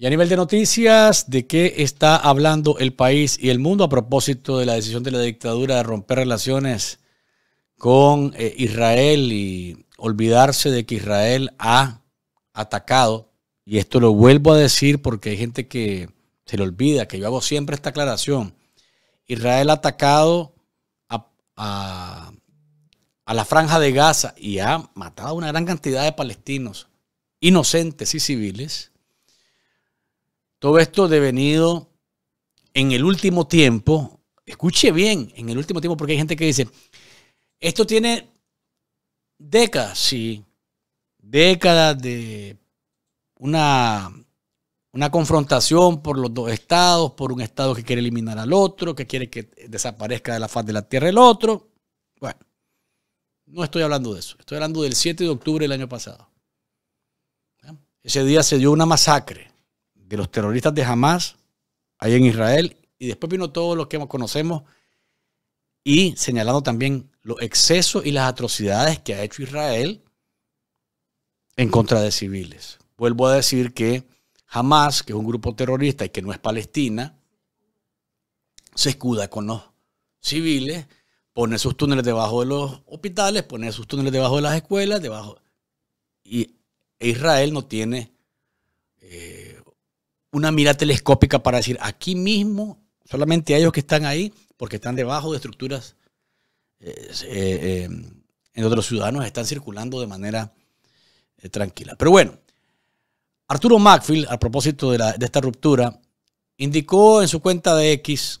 Y a nivel de noticias, ¿de qué está hablando el país y el mundo a propósito de la decisión de la dictadura de romper relaciones con eh, Israel y olvidarse de que Israel ha atacado? Y esto lo vuelvo a decir porque hay gente que se le olvida, que yo hago siempre esta aclaración. Israel ha atacado a, a la franja de Gaza y ha matado a una gran cantidad de palestinos inocentes y civiles todo esto devenido en el último tiempo, escuche bien, en el último tiempo, porque hay gente que dice, esto tiene décadas, sí, décadas de una, una confrontación por los dos estados, por un estado que quiere eliminar al otro, que quiere que desaparezca de la faz de la tierra el otro. Bueno, no estoy hablando de eso, estoy hablando del 7 de octubre del año pasado. Ese día se dio una masacre de los terroristas de Hamas ahí en Israel y después vino todo lo que conocemos y señalando también los excesos y las atrocidades que ha hecho Israel en contra de civiles. Vuelvo a decir que Hamas, que es un grupo terrorista y que no es Palestina, se escuda con los civiles, pone sus túneles debajo de los hospitales, pone sus túneles debajo de las escuelas, debajo. Y Israel no tiene eh, una mirada telescópica para decir, aquí mismo, solamente ellos que están ahí, porque están debajo de estructuras eh, eh, eh, en otros ciudadanos están circulando de manera tranquila. Pero bueno, Arturo Macfield, a propósito de, esta ruptura, indicó en su cuenta de X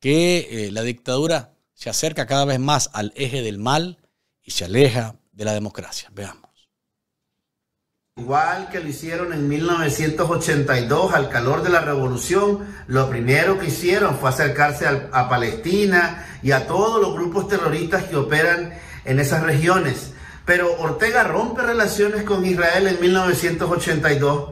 que la dictadura se acerca cada vez más al eje del mal y se aleja de la democracia. Veamos. Igual que lo hicieron en 1982 al calor de la revolución, lo primero que hicieron fue acercarse a, Palestina y a todos los grupos terroristas que operan en esas regiones. Pero Ortega rompe relaciones con Israel en 1982,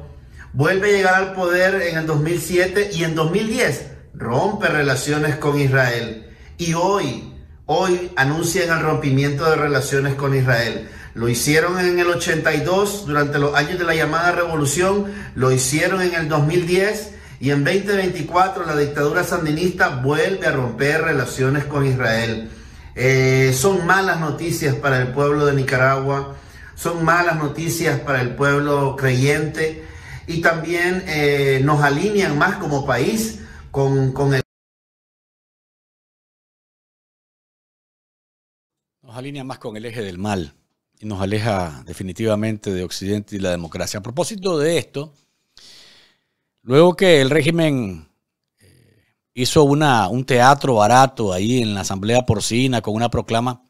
vuelve a llegar al poder en el 2007 y en 2010 rompe relaciones con Israel. Y hoy, hoy anuncian el rompimiento de relaciones con Israel. Lo hicieron en el 82 durante los años de la llamada revolución, lo hicieron en el 2010 y en 2024 la dictadura sandinista vuelve a romper relaciones con Israel. Eh, son malas noticias para el pueblo de Nicaragua, son malas noticias para el pueblo creyente y también eh, nos alinean más como país con, con el... Nos alinean más con el eje del mal y nos aleja definitivamente de Occidente y la democracia. A propósito de esto, luego que el régimen eh, hizo una, un teatro barato ahí en la Asamblea Porcina con una proclama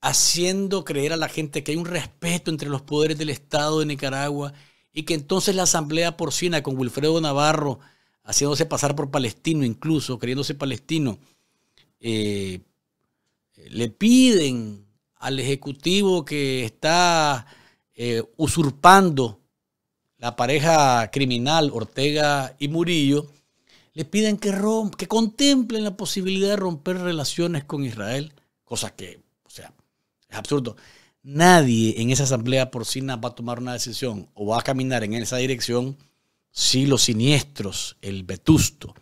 haciendo creer a la gente que hay un respeto entre los poderes del Estado de Nicaragua y que entonces la Asamblea Porcina con Wilfredo Navarro haciéndose pasar por palestino incluso, creyéndose palestino, eh, le piden al Ejecutivo que está eh, usurpando la pareja criminal Ortega y Murillo, le piden que, que contemplen la posibilidad de romper relaciones con Israel, cosa que, o sea, es absurdo. Nadie en esa asamblea porcina va a tomar una decisión o va a caminar en esa dirección si los siniestros, el vetusto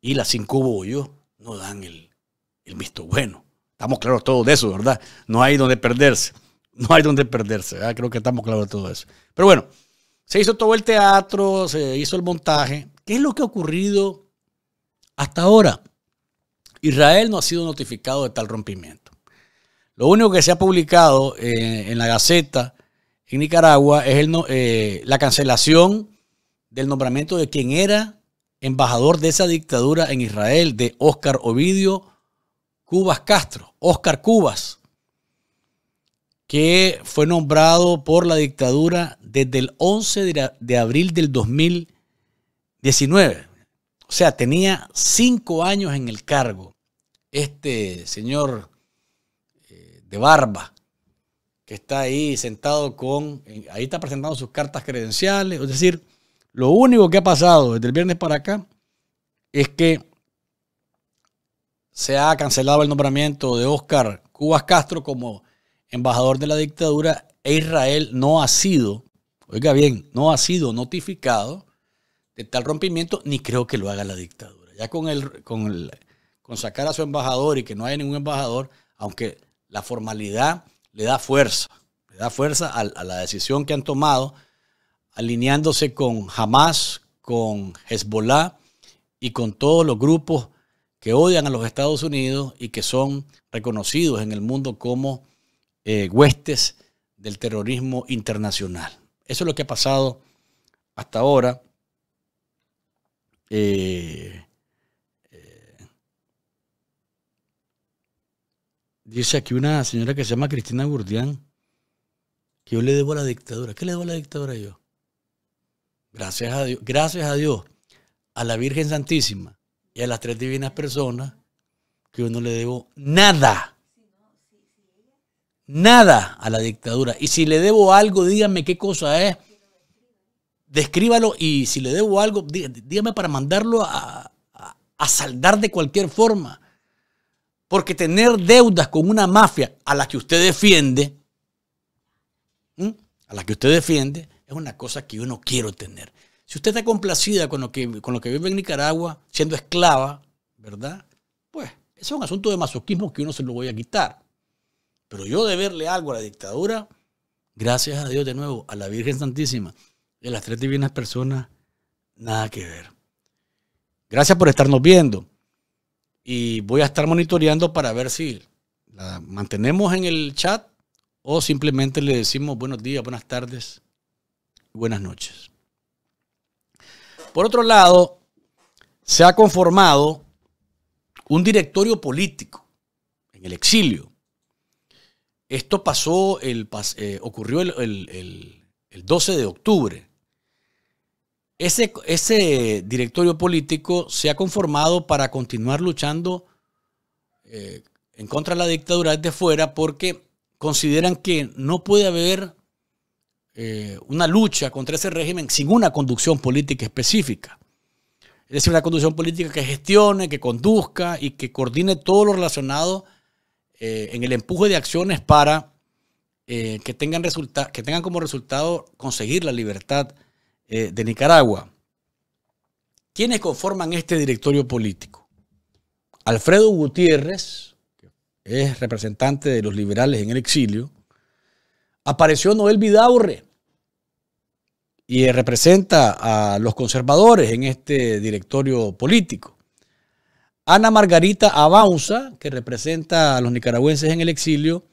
y la cinco no dan el, el visto bueno. Estamos claros todos de eso, ¿verdad? No hay donde perderse. No hay donde perderse, Creo que estamos claros de todo eso. Pero bueno, se hizo todo el teatro, se hizo el montaje. ¿Qué es lo que ha ocurrido hasta ahora? Israel no ha sido notificado de tal rompimiento. Lo único que se ha publicado eh, en la Gaceta en Nicaragua es eh, la cancelación del nombramiento de quien era embajador de esa dictadura en Israel, de Oscar Ovidio Cubas Castro, Oscar Cubas, que fue nombrado por la dictadura desde el 11 de abril del 2019. O sea, tenía cinco años en el cargo este señor eh, de barba que está ahí sentado con, eh, ahí está presentando sus cartas credenciales, es decir, lo único que ha pasado desde el viernes para acá es que se ha cancelado el nombramiento de Oscar Cubas Castro como embajador de la dictadura e Israel no ha sido, oiga bien, no ha sido notificado de tal rompimiento, ni creo que lo haga la dictadura. Ya con, el, con, sacar a su embajador y que no haya ningún embajador, aunque la formalidad le da fuerza, le da fuerza a, a la decisión que han tomado, alineándose con Hamas, con Hezbollah y con todos los grupos que odian a los Estados Unidos y que son reconocidos en el mundo como eh, huestes del terrorismo internacional. Eso es lo que ha pasado hasta ahora. Eh, eh, dice aquí una señora que se llama Cristina Gurdián que yo le debo a la dictadura. ¿Qué le debo a la dictadura yo? Gracias a Dios, gracias a Dios, a la Virgen Santísima, y a las tres divinas personas que yo no le debo nada. Nada a la dictadura. Y si le debo algo, dígame qué cosa es. Descríbalo y si le debo algo, dígame para mandarlo a, saldar de cualquier forma. Porque tener deudas con una mafia a la que usted defiende, a la que usted defiende, es una cosa que yo no quiero tener. Si usted está complacida con lo que, con lo que vive en Nicaragua, siendo esclava, ¿verdad? Pues es un asunto de masoquismo que uno se lo voy a quitar. Pero yo verle algo a la dictadura, gracias a Dios de nuevo, a la Virgen Santísima de las tres divinas personas, nada que ver. Gracias por estarnos viendo. Y voy a estar monitoreando para ver si la mantenemos en el chat o simplemente le decimos buenos días, buenas tardes, buenas noches. Por otro lado, se ha conformado un directorio político en el exilio. Esto pasó, el, eh, ocurrió el, 12 de octubre. Ese, ese, directorio político se ha conformado para continuar luchando eh, en contra de la dictadura desde fuera porque consideran que no puede haber eh, una lucha contra ese régimen sin una conducción política específica. Es decir, una conducción política que gestione, que conduzca y que coordine todo lo relacionado eh, en el empuje de acciones para eh, que, tengan que tengan como resultado conseguir la libertad de Nicaragua. ¿Quiénes conforman este directorio político? Alfredo Gutiérrez, que es representante de los liberales en el exilio, apareció Noel Vidaurre y representa a los conservadores en este directorio político. Ana Margarita Avanza, que representa a los nicaragüenses en el exilio.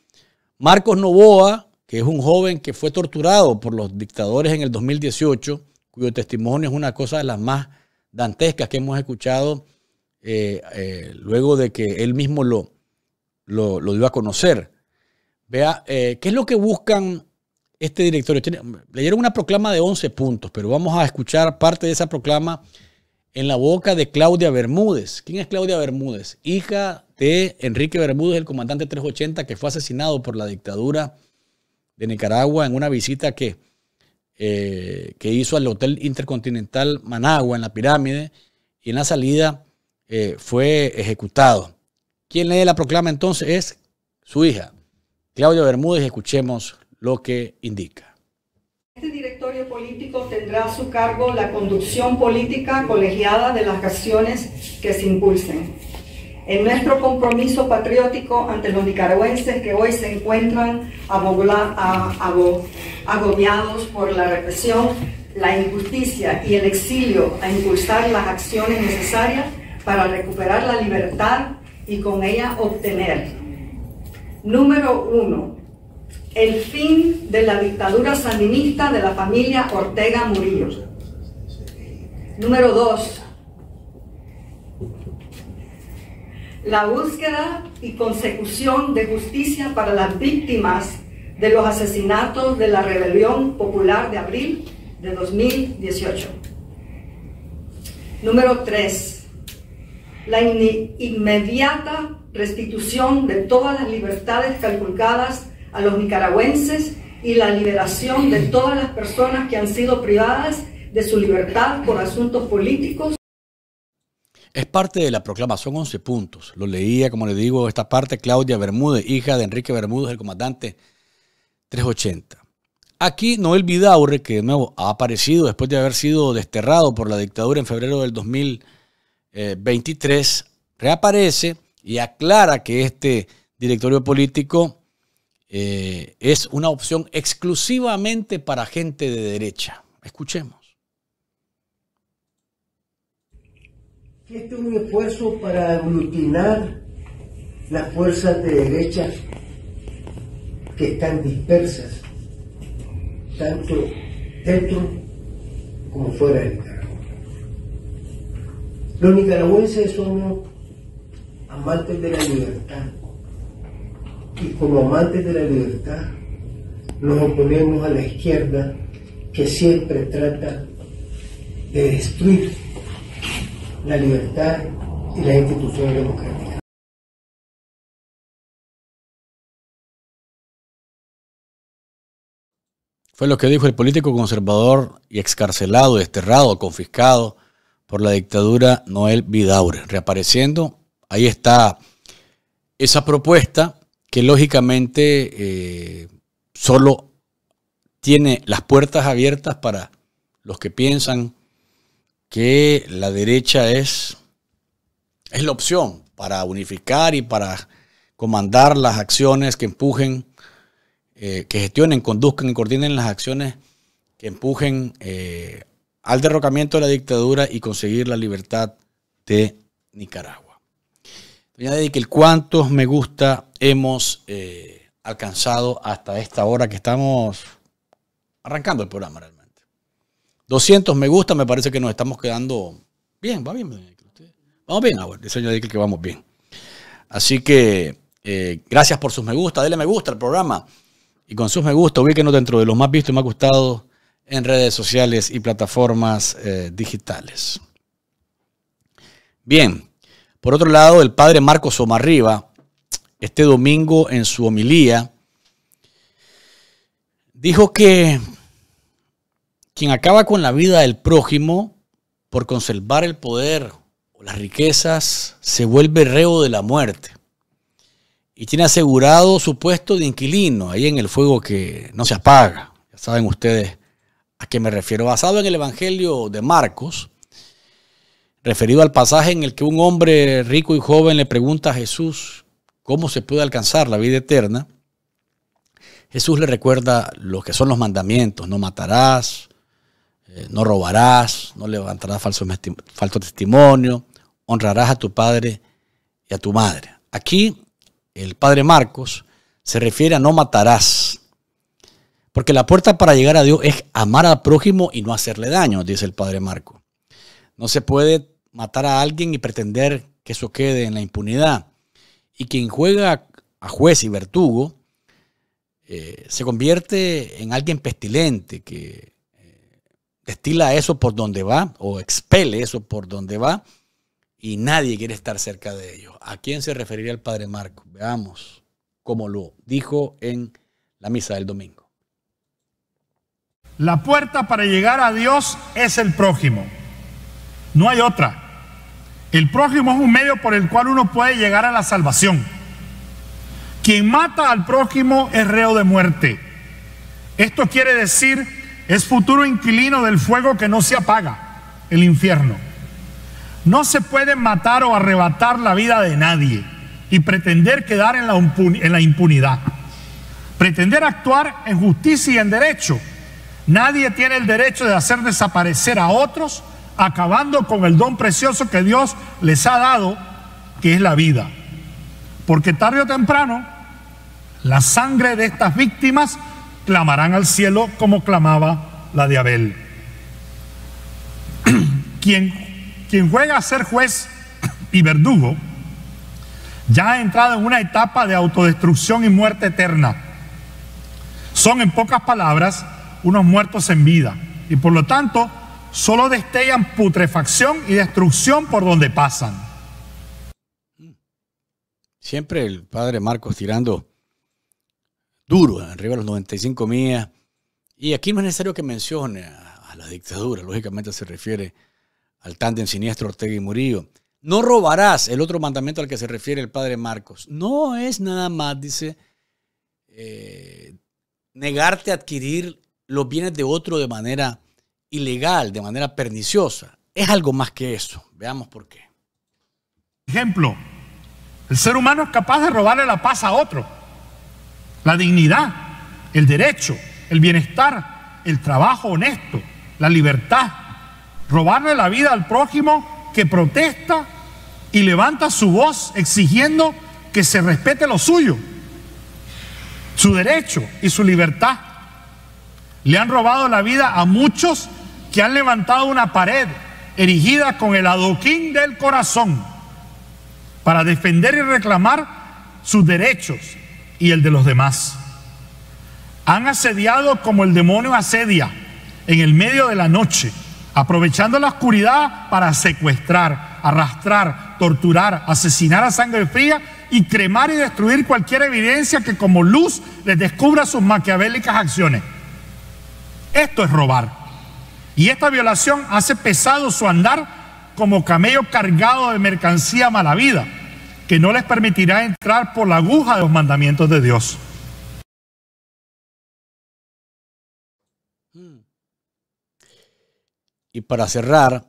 Marcos Novoa, que es un joven que fue torturado por los dictadores en el 2018, cuyo testimonio es una cosa de las más dantescas que hemos escuchado eh, eh, luego de que él mismo lo, lo dio a conocer. Vea, eh, ¿qué es lo que buscan este directorio? Este, Leyeron una proclama de 11 puntos, pero vamos a escuchar parte de esa proclama en la boca de Claudia Bermúdez. ¿Quién es Claudia Bermúdez? Hija de Enrique Bermúdez, el comandante 380, que fue asesinado por la dictadura de Nicaragua en una visita que, eh, que hizo al Hotel Intercontinental Managua en la pirámide y en la salida eh, fue ejecutado. ¿Quién lee la proclama entonces? Es su hija. Claudio Bermúdez, escuchemos lo que indica. Este directorio político tendrá a su cargo la conducción política colegiada de las acciones que se impulsen. En nuestro compromiso patriótico ante los nicaragüenses que hoy se encuentran agobiados por la represión, la injusticia y el exilio a impulsar las acciones necesarias para recuperar la libertad y con ella obtener Número uno, el fin de la dictadura sandinista de la familia Ortega Murillo. Número dos, la búsqueda y consecución de justicia para las víctimas de los asesinatos de la rebelión popular de abril de 2018. Número 3. La inmediata restitución de todas las libertades calculadas a los nicaragüenses y la liberación de todas las personas que han sido privadas de su libertad por asuntos políticos. Es parte de la proclamación 11 puntos. Lo leía, como le digo, esta parte Claudia Bermúdez, hija de Enrique Bermúdez, el comandante 380. Aquí Noel Vidaurre, que de nuevo ha aparecido después de haber sido desterrado por la dictadura en febrero del 2023, eh, reaparece y aclara que este directorio político eh, es una opción exclusivamente para gente de derecha. Escuchemos. Este es un esfuerzo para aglutinar las fuerzas de derecha que están dispersas, tanto dentro como fuera de Nicaragua. Los nicaragüenses son amantes de la libertad. Y como amantes de la libertad, nos oponemos a la izquierda que siempre trata de destruir la libertad y las instituciones democráticas. Fue lo que dijo el político conservador y excarcelado, desterrado, confiscado por la dictadura Noel Vidaure, reapareciendo ahí está esa propuesta que lógicamente eh, solo tiene las puertas abiertas para los que piensan que la derecha es, es la opción para unificar y para comandar las acciones que empujen, eh, que gestionen, conduzcan y coordinen las acciones que empujen eh, al derrocamiento de la dictadura y conseguir la libertad de Nicaragua de que cuántos me gusta hemos eh, alcanzado hasta esta hora que estamos arrancando el programa realmente. 200 me gusta, me parece que nos estamos quedando bien, va bien. Vamos bien, ahora. dice que vamos bien. Así que eh, gracias por sus me gusta, Denle me gusta al programa y con sus me gusta ubíquenos dentro de los más vistos y más gustados en redes sociales y plataformas eh, digitales. Bien, por otro lado, el padre Marcos Omarriba, este domingo en su homilía, dijo que quien acaba con la vida del prójimo por conservar el poder o las riquezas se vuelve reo de la muerte y tiene asegurado su puesto de inquilino ahí en el fuego que no se apaga. Ya saben ustedes a qué me refiero. Basado en el Evangelio de Marcos, referido al pasaje en el que un hombre rico y joven le pregunta a Jesús cómo se puede alcanzar la vida eterna, Jesús le recuerda lo que son los mandamientos, no matarás, eh, no robarás, no levantarás falso, falso testimonio, honrarás a tu padre y a tu madre. Aquí el padre Marcos se refiere a no matarás, porque la puerta para llegar a Dios es amar al prójimo y no hacerle daño, dice el padre Marcos. No se puede matar a alguien y pretender que eso quede en la impunidad. Y quien juega a juez y vertugo eh, se convierte en alguien pestilente que eh, destila eso por donde va o expele eso por donde va y nadie quiere estar cerca de ellos. ¿A quién se referiría el padre Marco? Veamos cómo lo dijo en la misa del domingo. La puerta para llegar a Dios es el prójimo. No hay otra. El prójimo es un medio por el cual uno puede llegar a la salvación. Quien mata al prójimo es reo de muerte. Esto quiere decir, es futuro inquilino del fuego que no se apaga, el infierno. No se puede matar o arrebatar la vida de nadie y pretender quedar en la, en la impunidad. Pretender actuar en justicia y en derecho. Nadie tiene el derecho de hacer desaparecer a otros acabando con el don precioso que Dios les ha dado, que es la vida. Porque tarde o temprano, la sangre de estas víctimas clamarán al cielo como clamaba la de Abel. quien, quien juega a ser juez y verdugo, ya ha entrado en una etapa de autodestrucción y muerte eterna. Son, en pocas palabras, unos muertos en vida y por lo tanto solo destellan putrefacción y destrucción por donde pasan. Siempre el padre Marcos tirando duro, arriba de los 95 millas. Y aquí no es necesario que mencione a, la dictadura, lógicamente se refiere al tándem siniestro Ortega y Murillo. No robarás el otro mandamiento al que se refiere el padre Marcos. No es nada más, dice, eh, negarte a adquirir los bienes de otro de manera ilegal, de manera perniciosa, es algo más que eso. Veamos por qué. Ejemplo, el ser humano es capaz de robarle la paz a otro, la dignidad, el derecho, el bienestar, el trabajo honesto, la libertad, robarle la vida al prójimo que protesta y levanta su voz exigiendo que se respete lo suyo, su derecho y su libertad. Le han robado la vida a muchos han levantado una pared erigida con el adoquín del corazón para defender y reclamar sus derechos y el de los demás. Han asediado como el demonio asedia en el medio de la noche, aprovechando la oscuridad para secuestrar, arrastrar, torturar, asesinar a sangre fría y cremar y destruir cualquier evidencia que como luz les descubra sus maquiavélicas acciones. Esto es robar. Y esta violación hace pesado su andar como camello cargado de mercancía mala vida, que no les permitirá entrar por la aguja de los mandamientos de Dios. Hmm. Y para cerrar,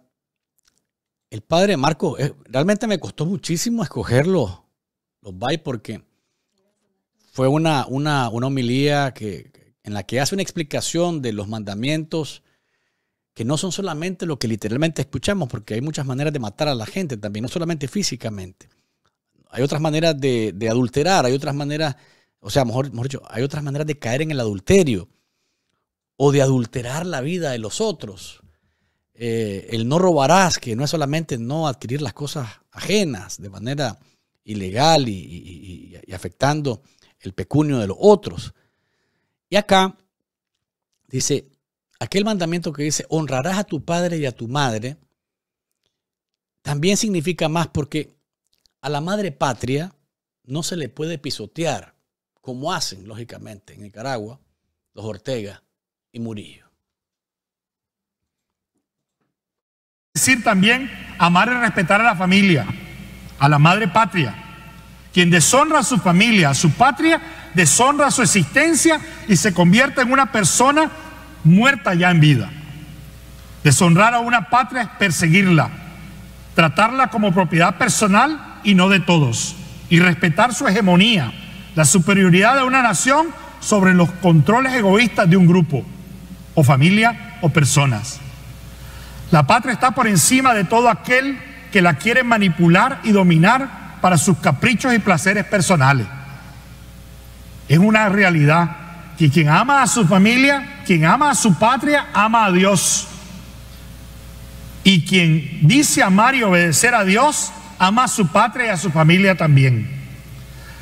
el padre Marco, eh, realmente me costó muchísimo escogerlo los by porque fue una, una, homilía que, en la que hace una explicación de los mandamientos que no son solamente lo que literalmente escuchamos, porque hay muchas maneras de matar a la gente también, no solamente físicamente. Hay otras maneras de, adulterar, hay otras maneras, o sea, mejor, mejor dicho, hay otras maneras de caer en el adulterio o de adulterar la vida de los otros. Eh, el no robarás, que no es solamente no adquirir las cosas ajenas de manera ilegal y, y afectando el pecunio de los otros. Y acá dice, aquel mandamiento que dice, honrarás a tu padre y a tu madre, también significa más porque a la madre patria no se le puede pisotear, como hacen, lógicamente, en Nicaragua, los Ortega y Murillo. Decir también amar y respetar a la familia, a la madre patria. Quien deshonra a su familia, a su patria, deshonra su existencia y se convierte en una persona muerta ya en vida. Deshonrar a una patria es perseguirla, tratarla como propiedad personal y no de todos, y respetar su hegemonía, la superioridad de una nación sobre los controles egoístas de un grupo, o familia, o personas. La patria está por encima de todo aquel que la quiere manipular y dominar para sus caprichos y placeres personales. Es una realidad quien ama a su familia, quien ama a su patria, ama a Dios. Y quien dice amar y obedecer a Dios, ama a su patria y a su familia también.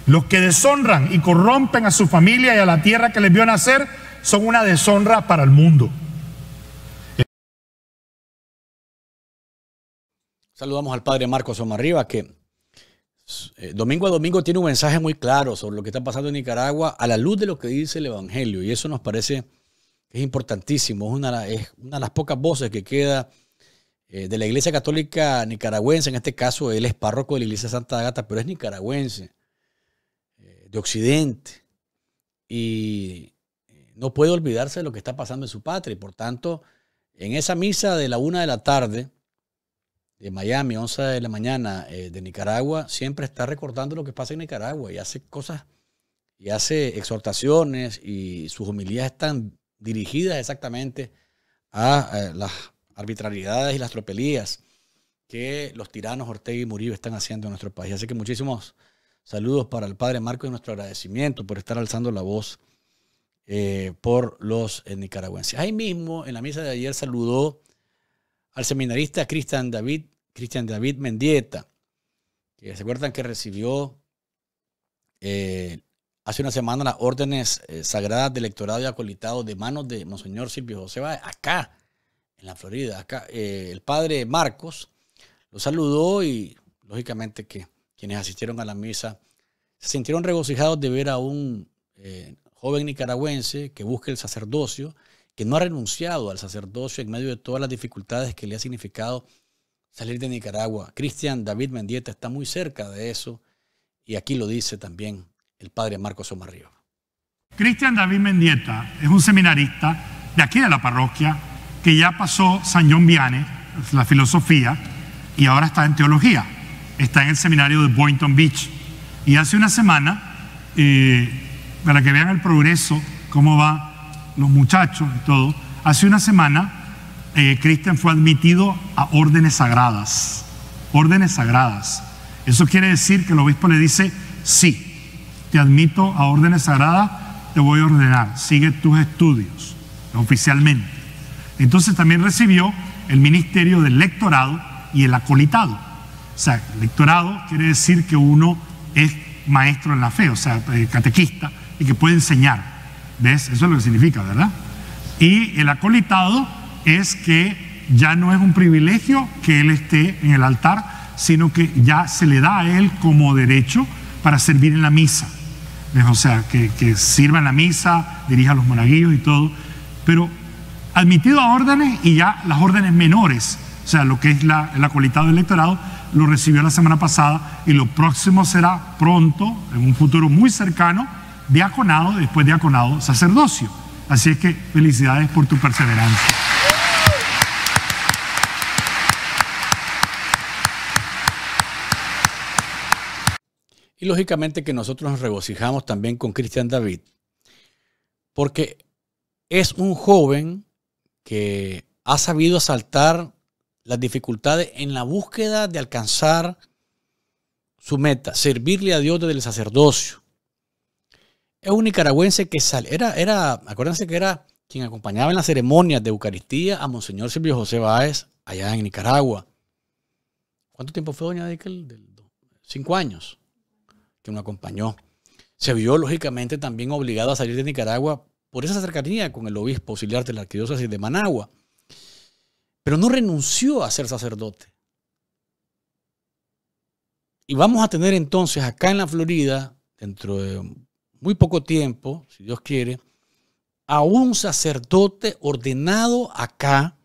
Los que deshonran y corrompen a su familia y a la tierra que les vio nacer son una deshonra para el mundo. Saludamos al padre Marcos Omarriba, que eh, domingo a domingo tiene un mensaje muy claro sobre lo que está pasando en Nicaragua a la luz de lo que dice el Evangelio. Y eso nos parece que es importantísimo. Es una, de las pocas voces que queda eh, de la Iglesia Católica nicaragüense. En este caso, él es párroco de la Iglesia Santa Agata, pero es nicaragüense, eh, de Occidente. Y no puede olvidarse de lo que está pasando en su patria. Y por tanto, en esa misa de la una de la tarde, de Miami, 11 de la mañana, eh, de Nicaragua, siempre está recordando lo que pasa en Nicaragua y hace cosas, y hace exhortaciones y sus homilías están dirigidas exactamente a, eh, las arbitrariedades y las tropelías que los tiranos Ortega y Murillo están haciendo en nuestro país. Así que muchísimos saludos para el padre Marco y nuestro agradecimiento por estar alzando la voz eh, por los nicaragüenses. Ahí mismo, en la misa de ayer, saludó al seminarista Cristian David, Cristian David Mendieta, que se acuerdan que recibió eh, hace una semana las órdenes eh, sagradas del electorado y acolitado de manos de Monseñor Silvio José acá, en la Florida. Eh, el padre Marcos lo saludó y lógicamente que quienes asistieron a la misa se sintieron regocijados de ver a un joven nicaragüense que busca el sacerdocio que no ha renunciado al sacerdocio en medio de todas las dificultades que le ha significado salir de Nicaragua. Cristian David Mendieta está muy cerca de eso y aquí lo dice también el padre Marcos Omarrío. Cristian David Mendieta es un seminarista de aquí de la parroquia que ya pasó San John Viane, la filosofía, y ahora está en teología. Está en el seminario de Boynton Beach. Y hace una semana, eh, para que vean el progreso, cómo va los muchachos y todo, hace una semana eh, Cristian fue admitido a órdenes sagradas. Órdenes sagradas. Eso quiere decir que el obispo le dice, sí, te admito a órdenes sagradas, te voy a ordenar, sigue tus estudios, oficialmente. Entonces también recibió el ministerio del lectorado y el acolitado. O sea, lectorado quiere decir que uno es maestro en la fe, o sea, eh, catequista, y que puede enseñar. ¿Ves? Eso es lo que significa, ¿verdad? Y el acolitado es que ya no es un privilegio que él esté en el altar, sino que ya se le da a él como derecho para servir en la misa. O sea, que, sirva en la misa, dirija a los monaguillos y todo. Pero admitido a órdenes y ya las órdenes menores, o sea, lo que es la, el acolitado electorado, lo recibió la semana pasada y lo próximo será pronto, en un futuro muy cercano, diaconado, después diaconado, sacerdocio. Así es que felicidades por tu perseverancia. Y lógicamente que nosotros nos regocijamos también con Cristian David, porque es un joven que ha sabido asaltar las dificultades en la búsqueda de alcanzar su meta, servirle a Dios desde el sacerdocio es un nicaragüense que sal Era, era, acuérdense que era quien acompañaba en las ceremonias de Eucaristía a Monseñor Silvio José Báez allá en Nicaragua. ¿Cuánto tiempo fue doña Dickel? Cinco años que uno acompañó. Se vio lógicamente también obligado a salir de Nicaragua por esa cercanía con el obispo auxiliar de la arquidiócesis de Managua. Pero no renunció a ser sacerdote. Y vamos a tener entonces acá en la Florida, dentro de muy poco tiempo, si Dios quiere, a un sacerdote ordenado acá,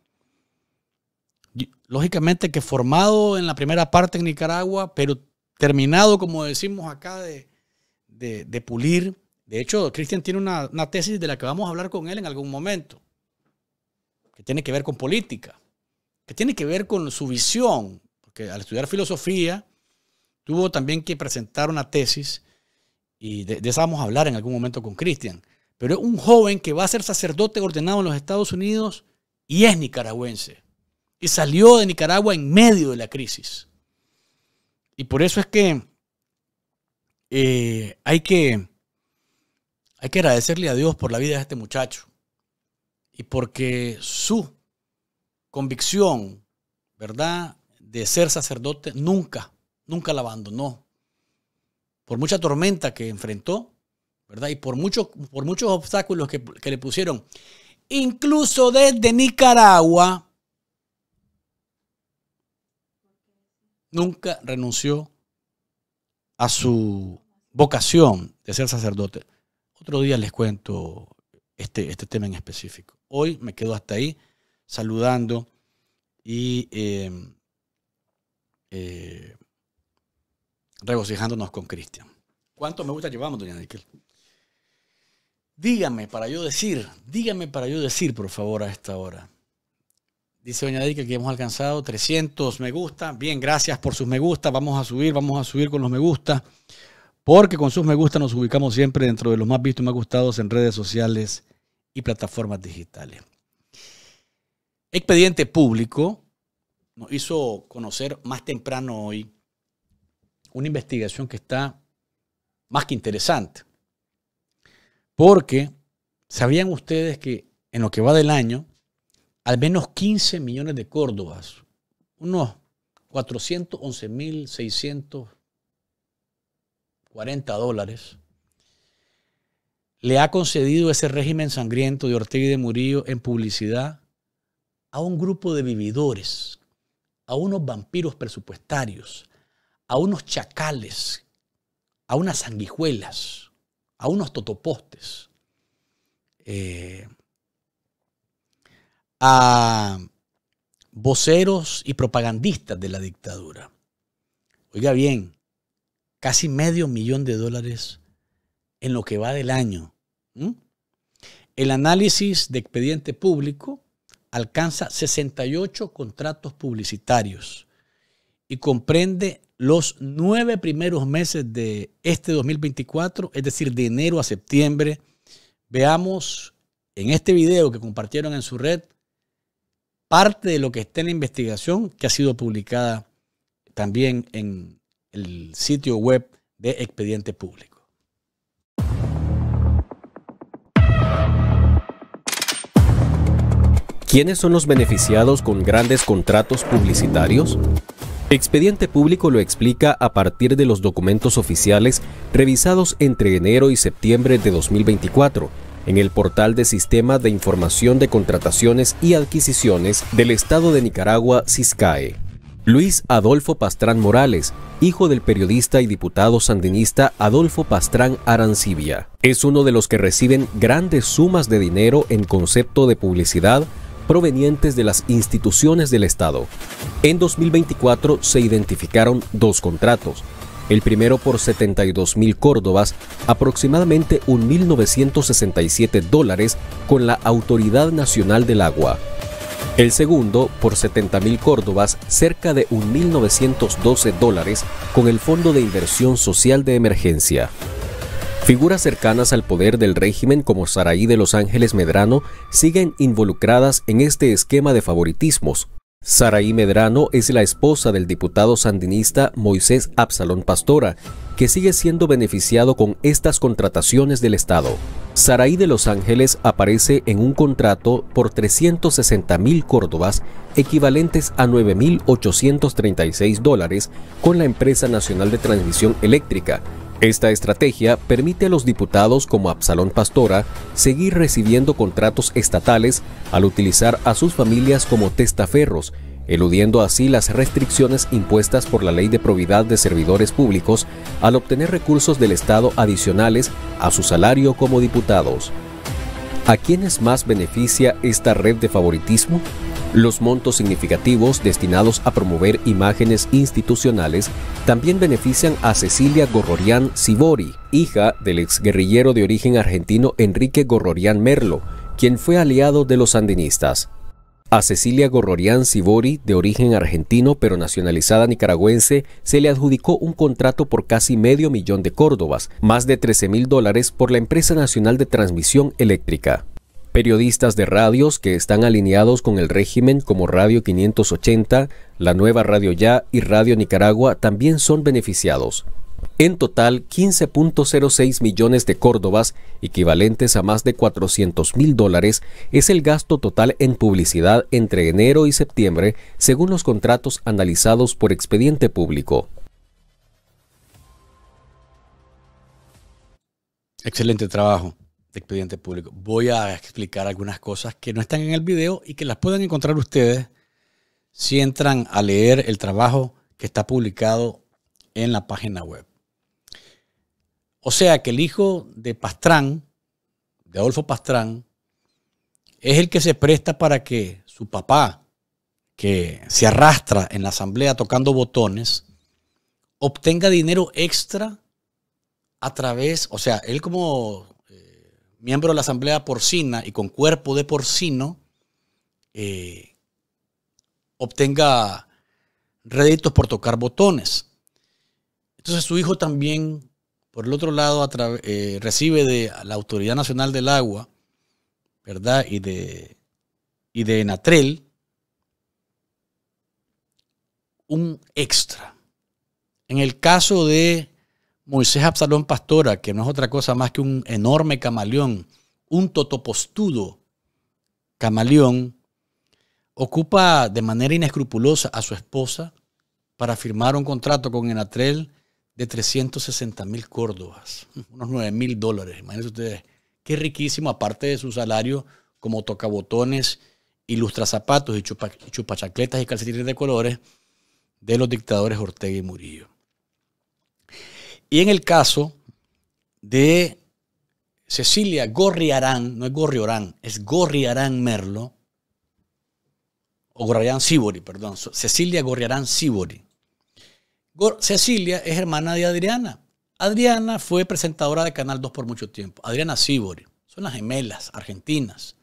lógicamente que formado en la primera parte en Nicaragua, pero terminado, como decimos acá, de, pulir. De hecho, Cristian tiene una, una tesis de la que vamos a hablar con él en algún momento, que tiene que ver con política, que tiene que ver con su visión, porque al estudiar filosofía tuvo también que presentar una tesis y de, eso vamos a hablar en algún momento con Cristian, pero es un joven que va a ser sacerdote ordenado en los Estados Unidos y es nicaragüense. Y salió de Nicaragua en medio de la crisis. Y por eso es que eh, hay que hay que agradecerle a Dios por la vida de este muchacho y porque su convicción, ¿verdad?, de ser sacerdote nunca, nunca la abandonó por mucha tormenta que enfrentó, ¿verdad? Y por, por muchos obstáculos que, le pusieron, incluso desde Nicaragua, nunca renunció a su vocación de ser sacerdote. Otro día les cuento este, este tema en específico. Hoy me quedo hasta ahí saludando y eh, eh, regocijándonos con Cristian. ¿Cuánto me gusta llevamos, doña Níquel? Dígame para yo decir, dígame para yo decir, por favor, a esta hora. Dice Doña Níquel que hemos alcanzado 300 me gusta. Bien, gracias por sus me gusta. Vamos a subir, vamos a subir con los me gusta. Porque con sus me gusta nos ubicamos siempre dentro de los más vistos y más gustados en redes sociales y plataformas digitales. Expediente Público nos hizo conocer más temprano hoy una investigación que está más que interesante. Porque, ¿sabían ustedes que en lo que va del año, al menos 15 millones de córdobas, unos 411.640 dólares, le ha concedido ese régimen sangriento de Ortega y de Murillo en publicidad a un grupo de vividores, a unos vampiros presupuestarios, a unos chacales, a unas sanguijuelas, a unos totopostes, eh, a voceros y propagandistas de la dictadura. Oiga bien, casi medio millón de dólares en lo que va del año. El análisis de expediente público alcanza 68 contratos publicitarios y comprende los nueve primeros meses de este 2024, es decir, de enero a septiembre. Veamos en este video que compartieron en su red parte de lo que está en la investigación que ha sido publicada también en el sitio web de Expediente Público. ¿Quiénes son los beneficiados con grandes contratos publicitarios? Expediente Público lo explica a partir de los documentos oficiales revisados entre enero y septiembre de 2024 en el portal de Sistema de Información de Contrataciones y Adquisiciones del Estado de Nicaragua, CISCAE. Luis Adolfo Pastrán Morales, hijo del periodista y diputado sandinista Adolfo Pastrán Arancibia. Es uno de los que reciben grandes sumas de dinero en concepto de publicidad provenientes de las instituciones del Estado. En 2024 se identificaron dos contratos, el primero por 72 mil córdobas, aproximadamente 1.967 dólares con la Autoridad Nacional del Agua. El segundo por 70 mil córdobas, cerca de 1.912 dólares con el Fondo de Inversión Social de Emergencia. Figuras cercanas al poder del régimen como Saraí de Los Ángeles Medrano siguen involucradas en este esquema de favoritismos. Saraí Medrano es la esposa del diputado sandinista Moisés Absalón Pastora, que sigue siendo beneficiado con estas contrataciones del Estado. Saraí de Los Ángeles aparece en un contrato por 360 mil córdobas, equivalentes a 9.836 dólares, con la Empresa Nacional de Transmisión Eléctrica, esta estrategia permite a los diputados como Absalón Pastora seguir recibiendo contratos estatales al utilizar a sus familias como testaferros, eludiendo así las restricciones impuestas por la Ley de probidad de Servidores Públicos al obtener recursos del Estado adicionales a su salario como diputados. ¿A quiénes más beneficia esta red de favoritismo? Los montos significativos destinados a promover imágenes institucionales también benefician a Cecilia Gorrorián Sibori, hija del exguerrillero de origen argentino Enrique Gorrorian Merlo, quien fue aliado de los sandinistas. A Cecilia Gorrorian Sibori, de origen argentino pero nacionalizada nicaragüense, se le adjudicó un contrato por casi medio millón de córdobas, más de 13 mil dólares por la empresa nacional de transmisión eléctrica. Periodistas de radios que están alineados con el régimen como Radio 580, La Nueva Radio Ya y Radio Nicaragua también son beneficiados. En total, 15.06 millones de córdobas, equivalentes a más de 400 mil dólares, es el gasto total en publicidad entre enero y septiembre, según los contratos analizados por expediente público. Excelente trabajo de expediente público. Voy a explicar algunas cosas que no están en el video y que las pueden encontrar ustedes si entran a leer el trabajo que está publicado en la página web. O sea que el hijo de Pastrán, de Adolfo Pastrán, es el que se presta para que su papá, que se arrastra en la asamblea tocando botones, obtenga dinero extra a través, o sea, él como eh, miembro de la asamblea porcina y con cuerpo de porcino, eh, obtenga réditos por tocar botones. Entonces su hijo también por el otro lado, eh, recibe de la Autoridad Nacional del Agua, ¿verdad? Y de, y de Enatrel un extra. En el caso de Moisés Absalón Pastora, que no es otra cosa más que un enorme camaleón, un totopostudo camaleón, ocupa de manera inescrupulosa a su esposa para firmar un contrato con Enatrel de 360 mil córdobas, unos 9 mil dólares. Imagínense ustedes, qué riquísimo, aparte de su salario como tocabotones, ilustra zapatos y chupa, chupachacletas y calcetines de colores de los dictadores Ortega y Murillo. Y en el caso de Cecilia Gorriarán, no es Gorriorán, es Gorriarán Merlo, o Gorriarán Sibori, perdón, Cecilia Gorriarán Sibori, Cecilia es hermana de Adriana. Adriana fue presentadora de Canal 2 por mucho tiempo. Adriana Sibori. Son las gemelas argentinas.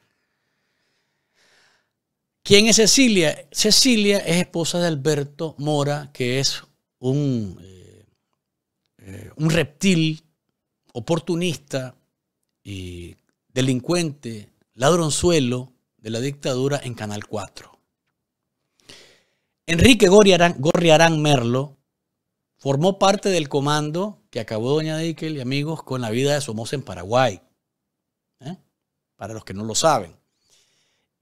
¿Quién es Cecilia? Cecilia es esposa de Alberto Mora, que es un, eh, eh, un reptil oportunista y delincuente, ladronzuelo de la dictadura en Canal 4. Enrique Gorriarán Merlo Formó parte del comando que acabó Doña Dickel y amigos con la vida de Somoza en Paraguay. ¿eh? Para los que no lo saben.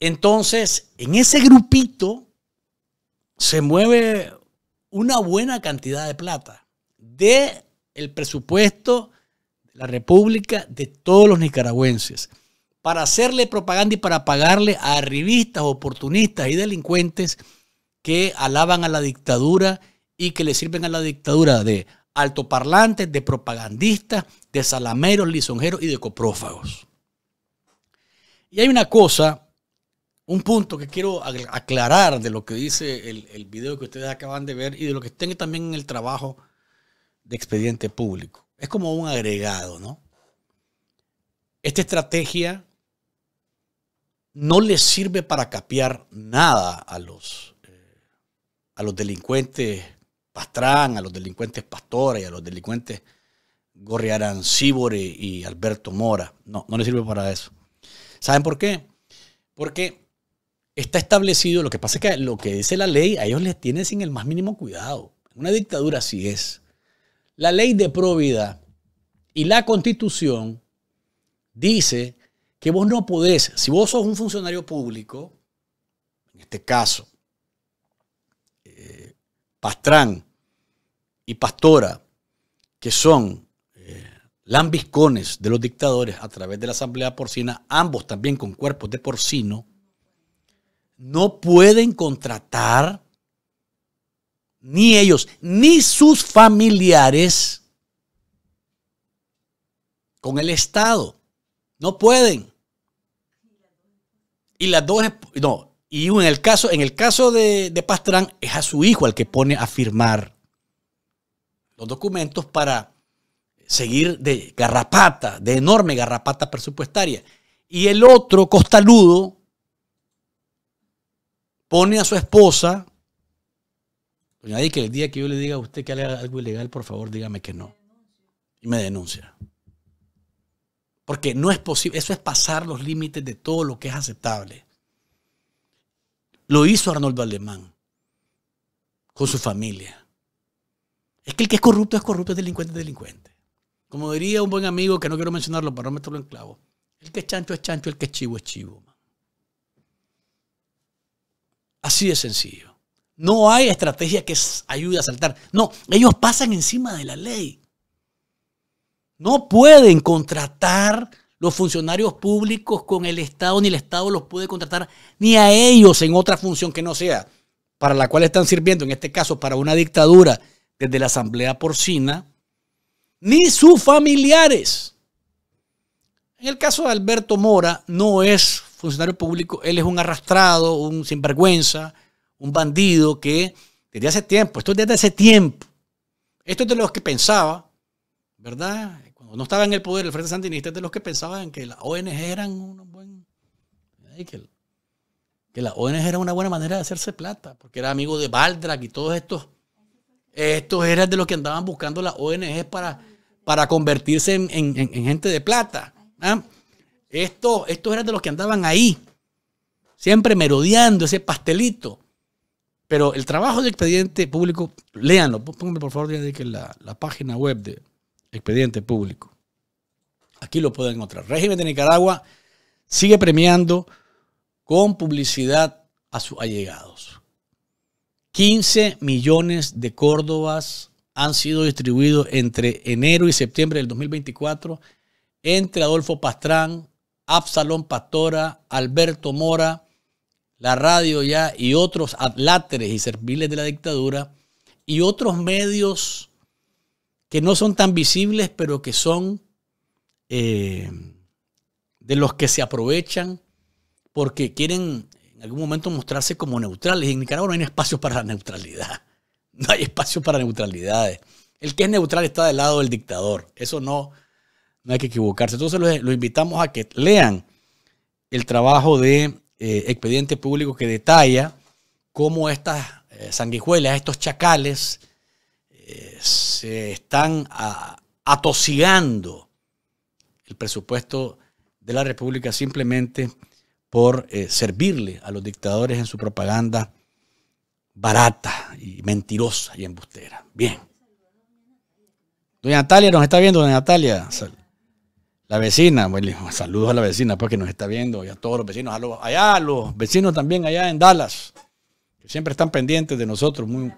Entonces, en ese grupito se mueve una buena cantidad de plata de el presupuesto de la República de todos los nicaragüenses para hacerle propaganda y para pagarle a revistas oportunistas y delincuentes que alaban a la dictadura y que le sirven a la dictadura de altoparlantes, de propagandistas, de salameros, lisonjeros y de coprófagos. Y hay una cosa, un punto que quiero aclarar de lo que dice el, video que ustedes acaban de ver y de lo que estén también en el trabajo de expediente público. Es como un agregado, ¿no? Esta estrategia no le sirve para capear nada a los, eh, a los delincuentes Pastrán, a los delincuentes pastores y a los delincuentes Gorriarán, Sibore y Alberto Mora. No, no le sirve para eso. ¿Saben por qué? Porque está establecido, lo que pasa es que lo que dice la ley a ellos les tiene sin el más mínimo cuidado. Una dictadura así es. La ley de probidad y la constitución dice que vos no podés, si vos sos un funcionario público, en este caso, Pastrán y Pastora, que son eh, lambiscones de los dictadores a través de la Asamblea Porcina, ambos también con cuerpos de porcino, no pueden contratar ni ellos ni sus familiares con el Estado. No pueden. Y las dos, no, y en el caso, en el caso de, Pastrán, es a su hijo al que pone a firmar los documentos para seguir de garrapata, de enorme garrapata presupuestaria. Y el otro, Costaludo, pone a su esposa, doña que el día que yo le diga a usted que haga algo ilegal, por favor, dígame que no. Y me denuncia. Porque no es posible, eso es pasar los límites de todo lo que es aceptable. Lo hizo Arnoldo Alemán con su familia. Es que el que es corrupto es corrupto, es delincuente es delincuente. Como diría un buen amigo, que no quiero mencionarlo para no meterlo en clavo, el que es chancho es chancho, el que es chivo es chivo. Así de sencillo. No hay estrategia que ayude a saltar. No, ellos pasan encima de la ley. No pueden contratar los funcionarios públicos con el Estado, ni el Estado los puede contratar ni a ellos en otra función que no sea para la cual están sirviendo, en este caso para una dictadura desde la Asamblea Porcina, ni sus familiares. En el caso de Alberto Mora, no es funcionario público, él es un arrastrado, un sinvergüenza, un bandido que desde hace tiempo, esto es desde hace tiempo, esto es de los que pensaba, ¿verdad? no estaba en el poder el Frente Sandinista, es de los que pensaban que las ONG eran una buen Que, las ONG era una buena manera de hacerse plata, porque era amigo de Baldrak y todos estos. Estos eran de los que andaban buscando las ONG para, para convertirse en, gente de plata. ¿ah? Estos, estos eran de los que andaban ahí, siempre merodeando ese pastelito. Pero el trabajo de expediente público, léanlo, pónganme por favor que la página web de, expediente público. Aquí lo pueden encontrar. El régimen de Nicaragua sigue premiando con publicidad a sus allegados. 15 millones de córdobas han sido distribuidos entre enero y septiembre del 2024 entre Adolfo Pastrán, Absalón Pastora, Alberto Mora, la radio ya y otros atláteres y serviles de la dictadura y otros medios que no son tan visibles, pero que son eh, de los que se aprovechan porque quieren en algún momento mostrarse como neutrales. En Nicaragua no hay espacio para la neutralidad. No hay espacio para neutralidades. El que es neutral está del lado del dictador. Eso no, no hay que equivocarse. Entonces los, invitamos a que lean el trabajo de eh, expediente público que detalla cómo estas eh, sanguijuelas, estos chacales, se están atosigando el presupuesto de la República simplemente por eh, servirle a los dictadores en su propaganda barata y mentirosa y embustera. Bien. Doña Natalia nos está viendo, doña Natalia. La vecina, bueno, saludos a la vecina, porque pues, nos está viendo y a todos los vecinos, allá, los vecinos también allá en Dallas, que siempre están pendientes de nosotros. Muy,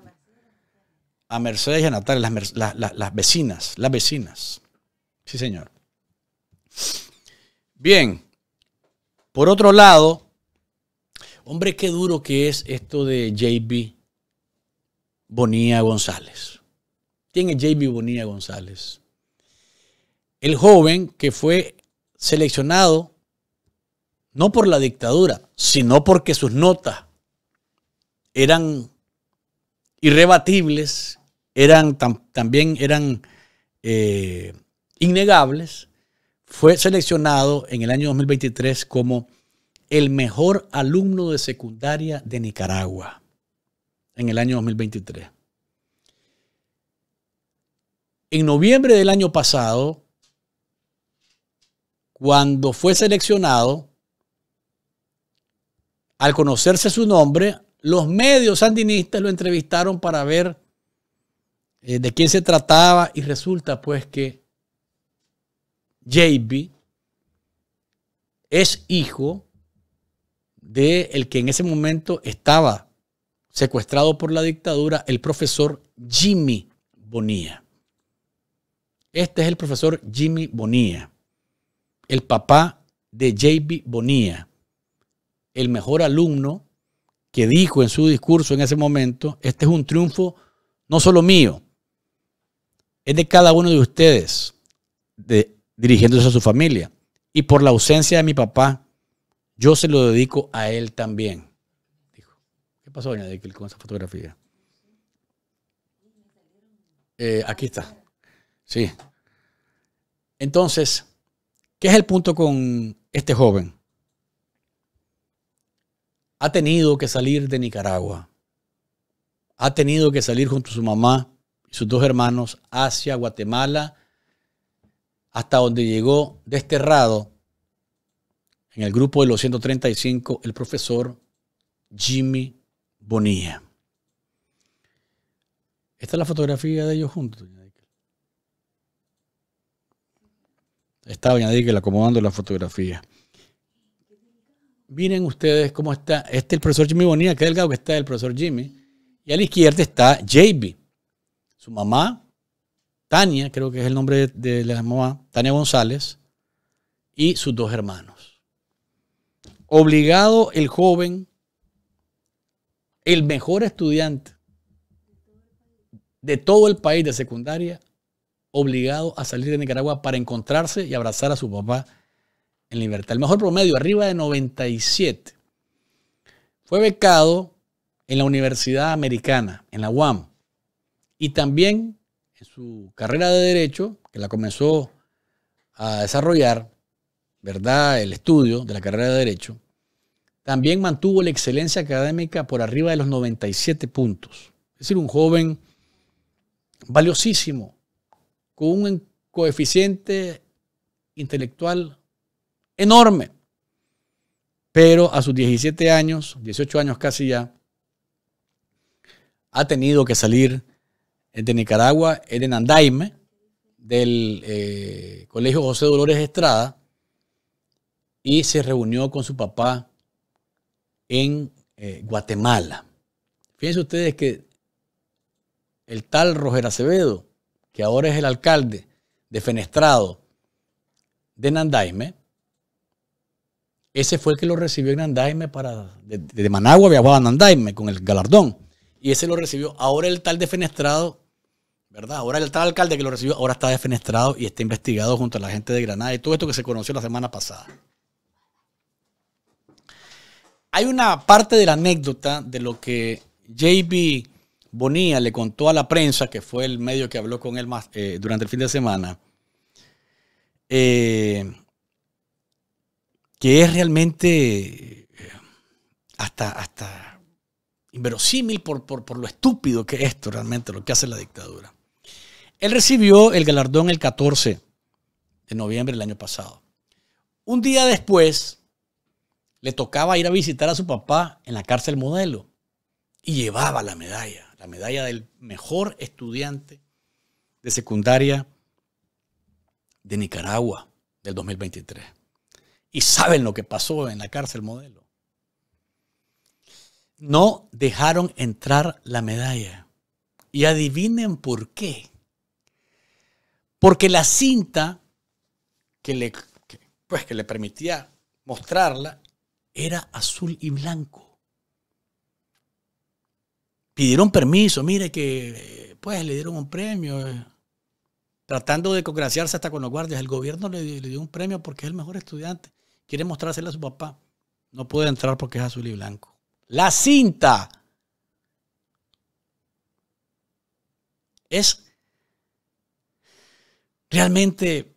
a Mercedes y a Natalia, las, vecinas, las vecinas. Sí, señor. Bien. Por otro lado, hombre, qué duro que es esto de JB Bonilla González. ¿Quién es JB Bonilla González? El joven que fue seleccionado no por la dictadura, sino porque sus notas eran irrebatibles eran también eran eh, innegables, fue seleccionado en el año 2023 como el mejor alumno de secundaria de Nicaragua en el año 2023. En noviembre del año pasado, cuando fue seleccionado, al conocerse su nombre, los medios sandinistas lo entrevistaron para ver eh, de quién se trataba y resulta pues que JB es hijo de el que en ese momento estaba secuestrado por la dictadura, el profesor Jimmy Bonilla. Este es el profesor Jimmy Bonilla, el papá de JB Bonilla, el mejor alumno que dijo en su discurso en ese momento, este es un triunfo no solo mío, es de cada uno de ustedes, dirigiéndose a su familia. Y por la ausencia de mi papá, yo se lo dedico a él también. Dijo, ¿qué pasó, doña con esa fotografía? Eh, aquí está. Sí. Entonces, ¿qué es el punto con este joven? Ha tenido que salir de Nicaragua. Ha tenido que salir junto a su mamá y sus dos hermanos hacia Guatemala, hasta donde llegó desterrado en el grupo de los 135 el profesor Jimmy Bonilla. Esta es la fotografía de ellos juntos, doña Díquel. Está doña acomodando la fotografía. Miren ustedes cómo está. Este es el profesor Jimmy Bonilla, que delgado que está el profesor Jimmy. Y a la izquierda está JB su mamá, Tania, creo que es el nombre de, la mamá, Tania González, y sus dos hermanos. Obligado el joven, el mejor estudiante de todo el país de secundaria, obligado a salir de Nicaragua para encontrarse y abrazar a su papá en libertad. El mejor promedio, arriba de 97. Fue becado en la Universidad Americana, en la UAM. Y también en su carrera de derecho, que la comenzó a desarrollar, ¿verdad? El estudio de la carrera de derecho, también mantuvo la excelencia académica por arriba de los 97 puntos. Es decir, un joven valiosísimo, con un coeficiente intelectual enorme. Pero a sus 17 años, 18 años casi ya, ha tenido que salir el de Nicaragua era de Nandaime, del eh, Colegio José Dolores Estrada, y se reunió con su papá en eh, Guatemala. Fíjense ustedes que el tal Roger Acevedo, que ahora es el alcalde de Fenestrado de Nandaime, ese fue el que lo recibió en Nandaime para, de, de Managua viajó a Nandaime con el galardón. Y ese lo recibió. Ahora el tal defenestrado, ¿verdad? Ahora el tal alcalde que lo recibió, ahora está defenestrado y está investigado junto a la gente de Granada y todo esto que se conoció la semana pasada. Hay una parte de la anécdota de lo que JB Bonilla le contó a la prensa, que fue el medio que habló con él más, eh, durante el fin de semana, eh, que es realmente eh, hasta, hasta inverosímil por, lo estúpido que es esto realmente, lo que hace la dictadura. Él recibió el galardón el 14 de noviembre del año pasado. Un día después, le tocaba ir a visitar a su papá en la cárcel modelo y llevaba la medalla, la medalla del mejor estudiante de secundaria de Nicaragua del 2023. Y saben lo que pasó en la cárcel modelo no dejaron entrar la medalla. Y adivinen por qué. Porque la cinta que le, pues, que le permitía mostrarla era azul y blanco. Pidieron permiso, mire que pues le dieron un premio. Eh, tratando de congraciarse hasta con los guardias, el gobierno le, dio un premio porque es el mejor estudiante. Quiere mostrársela a su papá. No puede entrar porque es azul y blanco la cinta. Es realmente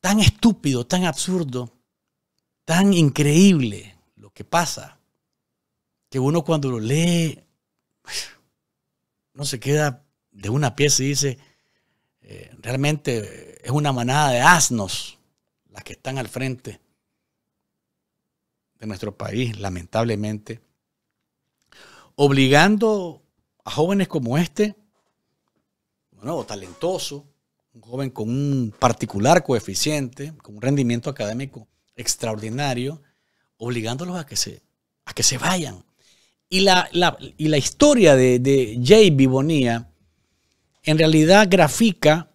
tan estúpido, tan absurdo, tan increíble lo que pasa, que uno cuando lo lee, no se queda de una pieza y dice, eh, realmente es una manada de asnos las que están al frente de nuestro país, lamentablemente, obligando a jóvenes como este, bueno, talentoso, un joven con un particular coeficiente, con un rendimiento académico extraordinario, obligándolos a que se, a que se vayan. Y la, y la historia de, de Jay Bibonía en realidad grafica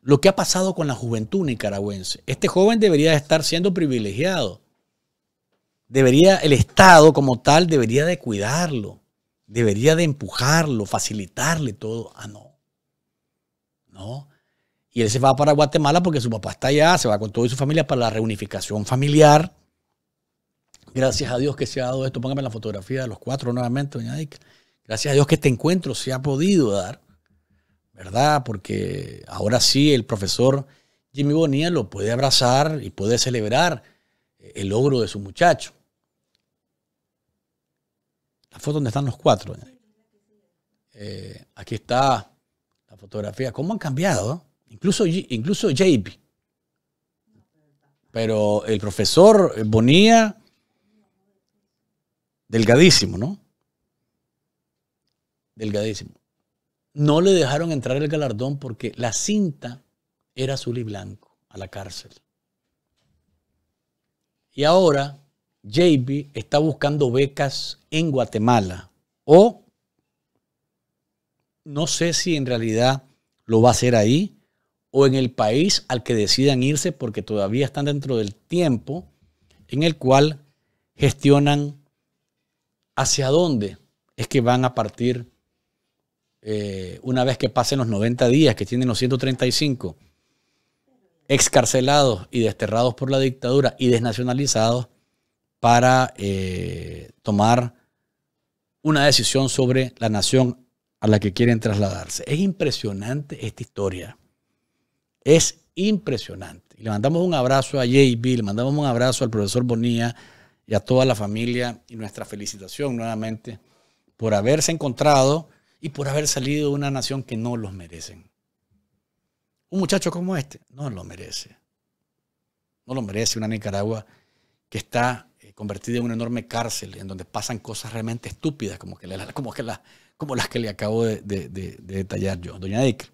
lo que ha pasado con la juventud nicaragüense. Este joven debería estar siendo privilegiado debería, el Estado como tal debería de cuidarlo, debería de empujarlo, facilitarle todo. Ah, no. No. Y él se va para Guatemala porque su papá está allá, se va con toda su familia para la reunificación familiar. Gracias a Dios que se ha dado esto. Póngame la fotografía de los cuatro nuevamente, doña Gracias a Dios que este encuentro se ha podido dar, ¿verdad? Porque ahora sí el profesor Jimmy Bonilla lo puede abrazar y puede celebrar eh, el logro de su muchacho la foto donde están los cuatro. Eh, aquí está la fotografía. ¿Cómo han cambiado? Incluso, incluso JP. Pero el profesor Bonía delgadísimo, ¿no? Delgadísimo. No le dejaron entrar el galardón porque la cinta era azul y blanco a la cárcel. Y ahora JB está buscando becas en Guatemala o no sé si en realidad lo va a hacer ahí o en el país al que decidan irse porque todavía están dentro del tiempo en el cual gestionan hacia dónde es que van a partir eh, una vez que pasen los 90 días que tienen los 135 excarcelados y desterrados por la dictadura y desnacionalizados para eh, tomar una decisión sobre la nación a la que quieren trasladarse. Es impresionante esta historia. Es impresionante. le mandamos un abrazo a JB, le mandamos un abrazo al profesor Bonilla y a toda la familia y nuestra felicitación nuevamente por haberse encontrado y por haber salido de una nación que no los merecen. Un muchacho como este no lo merece. No lo merece una Nicaragua que está convertida en una enorme cárcel en donde pasan cosas realmente estúpidas, como, que le como, que las como las que le acabo de, de, de, detallar yo. Doña Dick.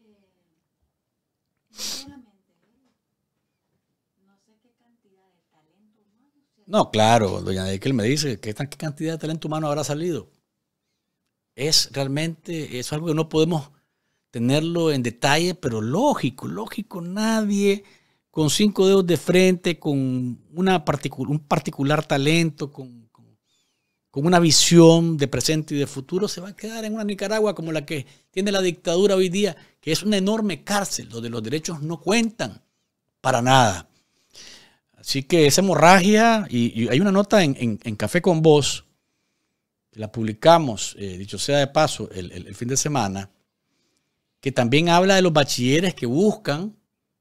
Eh, no, claro, doña Eichel me dice, ¿qué, ¿qué cantidad de talento humano habrá salido? Es realmente, es algo que no podemos tenerlo en detalle, pero lógico, lógico, nadie con cinco dedos de frente, con una un particular talento, con, una visión de presente y de futuro, se va a quedar en una Nicaragua como la que tiene la dictadura hoy día, que es una enorme cárcel donde los derechos no cuentan para nada. Así que esa hemorragia, y, hay una nota en, Café con Voz, la publicamos, eh, dicho sea de paso, el fin de semana, que también habla de los bachilleres que buscan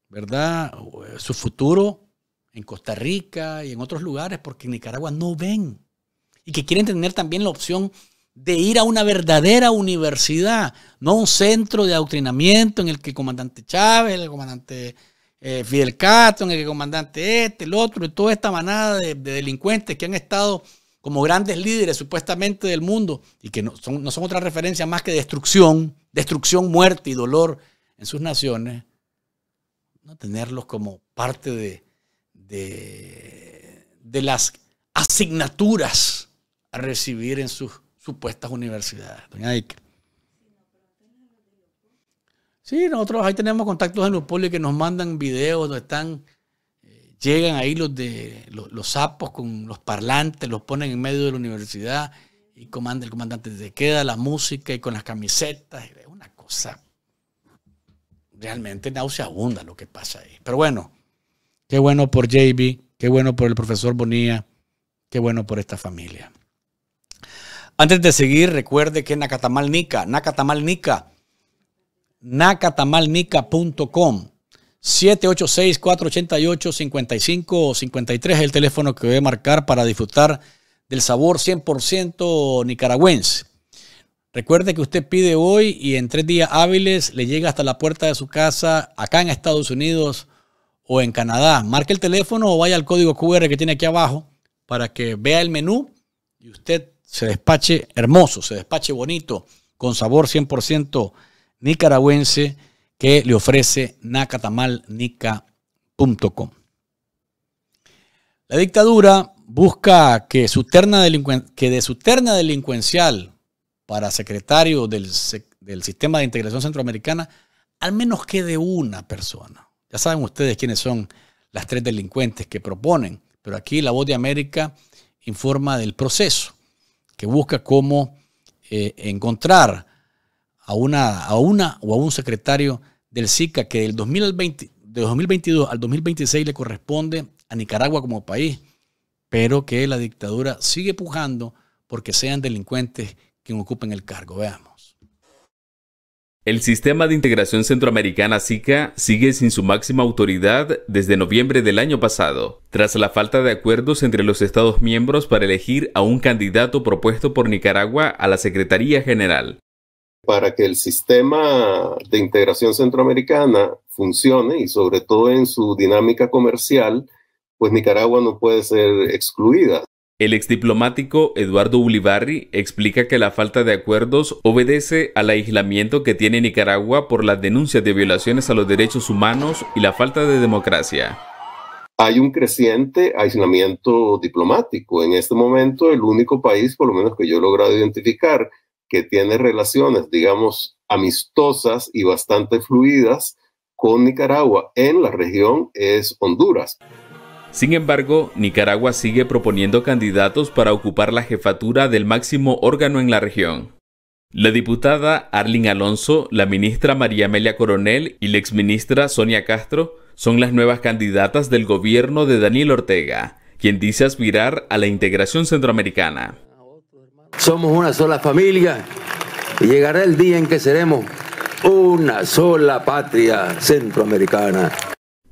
¿verdad? Eh, su futuro en Costa Rica y en otros lugares, porque en Nicaragua no ven. Y que quieren tener también la opción de ir a una verdadera universidad, no un centro de adoctrinamiento en el que el comandante Chávez, el comandante eh, Fidel Castro, en el que comandante este, el otro, y toda esta manada de, delincuentes que han estado como grandes líderes supuestamente del mundo y que no son, no son otra referencia más que destrucción, destrucción, muerte y dolor en sus naciones, tenerlos como parte de, de, las asignaturas a recibir en sus supuestas universidades. Doña Sí, nosotros ahí tenemos contactos en los polis que nos mandan videos donde están, eh, llegan ahí los de los, los, sapos con los parlantes, los ponen en medio de la universidad y comanda, el comandante se queda la música y con las camisetas. Es una cosa realmente nauseabunda lo que pasa ahí. Pero bueno, qué bueno por JB, qué bueno por el profesor Bonilla, qué bueno por esta familia. Antes de seguir, recuerde que Nacatamal Nica, Nacatamal Nica, nacatamalnica.com 786-488-5553 es el teléfono que voy a marcar para disfrutar del sabor 100% nicaragüense. Recuerde que usted pide hoy y en tres días hábiles le llega hasta la puerta de su casa acá en Estados Unidos o en Canadá. Marque el teléfono o vaya al código QR que tiene aquí abajo para que vea el menú y usted se despache hermoso, se despache bonito, con sabor 100% nicaragüense que le ofrece nacatamalnica.com. La dictadura busca que, que de su terna delincuencial para secretario del, Sistema de Integración Centroamericana, al menos de una persona. Ya saben ustedes quiénes son las tres delincuentes que proponen, pero aquí la Voz de América informa del proceso, que busca cómo eh, encontrar a una, a una o a un secretario del SICA que del 2020, de 2022 al 2026 le corresponde a Nicaragua como país, pero que la dictadura sigue pujando porque sean delincuentes quien ocupen el cargo. Veamos. El sistema de integración centroamericana SICA sigue sin su máxima autoridad desde noviembre del año pasado, tras la falta de acuerdos entre los Estados miembros para elegir a un candidato propuesto por Nicaragua a la Secretaría General. Para que el sistema de integración centroamericana funcione y sobre todo en su dinámica comercial, pues Nicaragua no puede ser excluida. El exdiplomático Eduardo Ulibarri explica que la falta de acuerdos obedece al aislamiento que tiene Nicaragua por las denuncias de violaciones a los derechos humanos y la falta de democracia. Hay un creciente aislamiento diplomático. En este momento, el único país, por lo menos que yo he logrado identificar, que tiene relaciones, digamos, amistosas y bastante fluidas con Nicaragua en la región es Honduras. Sin embargo, Nicaragua sigue proponiendo candidatos para ocupar la jefatura del máximo órgano en la región. La diputada Arlín Alonso, la ministra María Amelia Coronel y la exministra Sonia Castro son las nuevas candidatas del gobierno de Daniel Ortega, quien dice aspirar a la integración centroamericana. Somos una sola familia y llegará el día en que seremos una sola patria centroamericana.